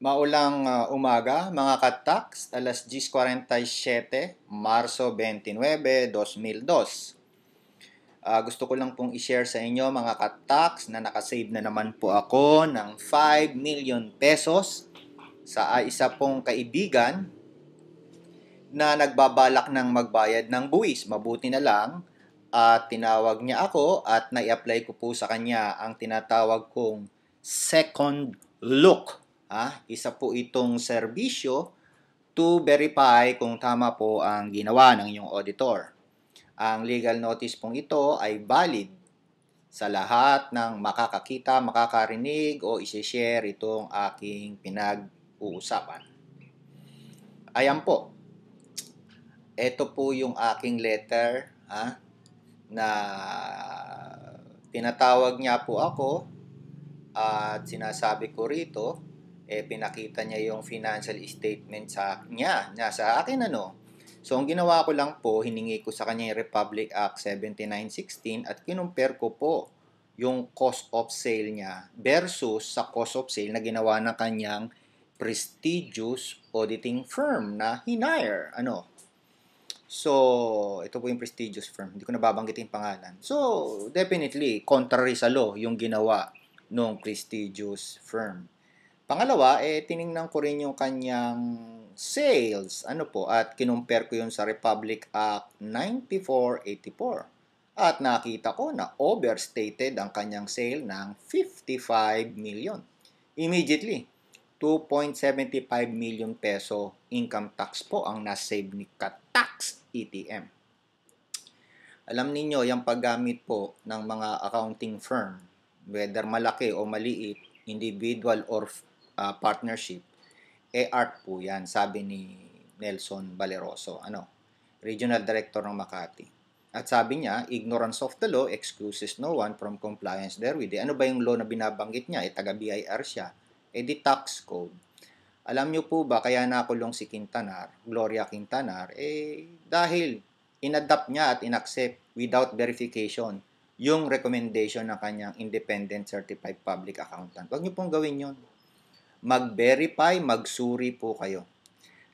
Maulang uh, umaga, mga kataks, alas 10.47, Marso 29, 2002. Uh, gusto ko lang pong i-share sa inyo mga kataks na nakasave na naman po ako ng 5 million pesos sa uh, isa pong kaibigan na nagbabalak ng magbayad ng buwis. Mabuti na lang at uh, tinawag niya ako at nai-apply ko po sa kanya ang tinatawag kong second look Ha? Isa po itong serbisyo to verify kung tama po ang ginawa ng inyong auditor. Ang legal notice pong ito ay valid sa lahat ng makakakita, makakarinig o isi-share itong aking pinag-uusapan. Ayan po. Ito po yung aking letter ha, na tinatawag niya po ako at sinasabi ko rito eh pinakita niya yung financial statement sa niya, niya sa akin ano. So ang ginawa ko lang po, hiningi ko sa kanya yung Republic Act 7916 at kinumpare ko po yung cost of sale niya versus sa cost of sale na ginawa ng kanyang prestigious auditing firm na hinire. Ano? So, ito po yung prestigious firm. Hindi ko nababanggit yung pangalan. So, definitely, contrary sa law yung ginawa ng prestigious firm. Pangalawa, eh, tiningnan ko rin yung kanyang sales. Ano po? At kinumpare ko yun sa Republic Act 9484. At nakita ko na overstated ang kanyang sale ng 55 million. Immediately, 2.75 million peso income tax po ang nasave ni Katax ETM. Alam niyo yung paggamit po ng mga accounting firm, whether malaki o maliit, individual or uh, partnership, eh art po yan, sabi ni Nelson Valeroso, ano, Regional Director ng Makati. At sabi niya, ignorance of the law excuses no one from compliance therewith. Eh, ano ba yung law na binabanggit niya? Eh, taga BIR siya. Eh, the tax code. Alam niyo po ba, kaya nakulong si Quintanar, Gloria Quintanar, eh, dahil inadapt niya at inaccept without verification yung recommendation ng kanyang independent certified public accountant. Huwag niyo pong gawin yun mag-verify, magsuri po kayo.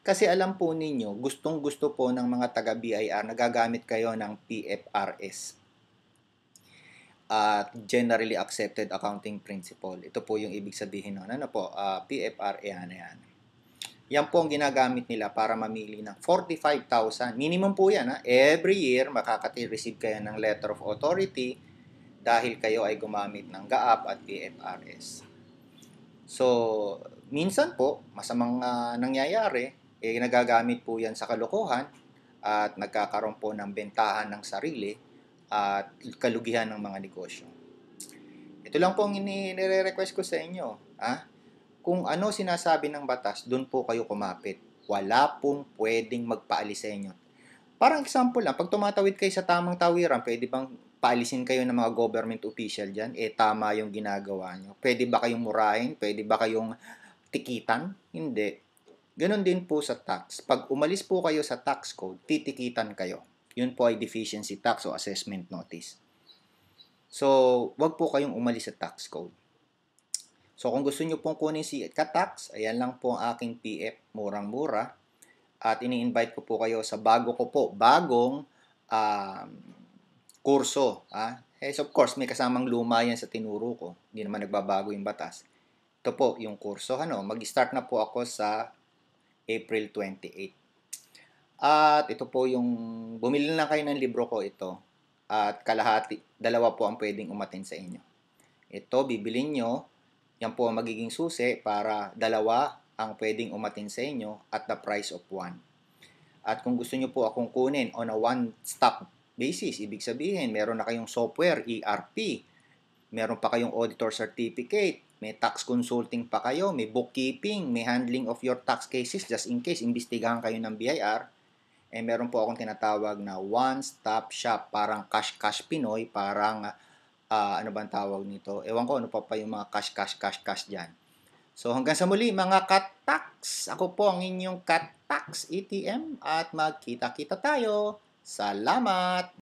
Kasi alam po ninyo, gustong-gusto po ng mga taga-BIR, nagagamit kayo ng PFRS at uh, generally accepted accounting principle. Ito po yung ibig sabihin nun. Ano po? Uh, ah, PFRA yan, yan. Yan po ang ginagamit nila para mamili ng 45,000. Minimum po yan. Ha? Every year, makakati-receive kayo ng letter of authority dahil kayo ay gumamit ng GAAP at PFRS. So, minsan po, masamang uh, nangyayari, eh, nagagamit po yan sa kalokohan at nagkakaroon po ng bentahan ng sarili at kalugihan ng mga negosyo. Ito lang po ang nire-request ko sa inyo. Ha? Ah? Kung ano sinasabi ng batas, doon po kayo kumapit. Wala pong pwedeng magpaalis sa inyo Parang example lang, pag tumatawid kayo sa tamang tawiran, pwede bang paalisin kayo ng mga government official dyan? Eh, tama yung ginagawa nyo. Pwede ba kayong murahin? Pwede ba kayong tikitan? Hindi. Ganon din po sa tax. Pag umalis po kayo sa tax code, titikitan kayo. Yun po ay deficiency tax o assessment notice. So, wag po kayong umalis sa tax code. So, kung gusto nyo pong kunin si Katax, ayan lang po ang aking PF, murang-mura at ini-invite ko po kayo sa bago ko po, bagong um, kurso. Ah. Eh, yes, of course, may kasamang luma yan sa tinuro ko. Hindi naman nagbabago yung batas. Ito po yung kurso. Ano, mag-start na po ako sa April 28. At ito po yung, bumili na kayo ng libro ko ito. At kalahati, dalawa po ang pwedeng umatin sa inyo. Ito, bibili nyo. Yan po ang magiging susi para dalawa ang pwedeng umatin sa inyo at the price of one. At kung gusto nyo po akong kunin on a one-stop basis, ibig sabihin, meron na kayong software, ERP, meron pa kayong auditor certificate, may tax consulting pa kayo, may bookkeeping, may handling of your tax cases just in case imbestigahan kayo ng BIR, eh meron po akong tinatawag na one-stop shop, parang cash-cash Pinoy, parang uh, ano bang tawag nito? Ewan ko ano pa pa yung mga cash-cash-cash-cash dyan. So hanggang sa muli mga Katax, ako po ang inyong Katax ATM at magkita-kita tayo. Salamat!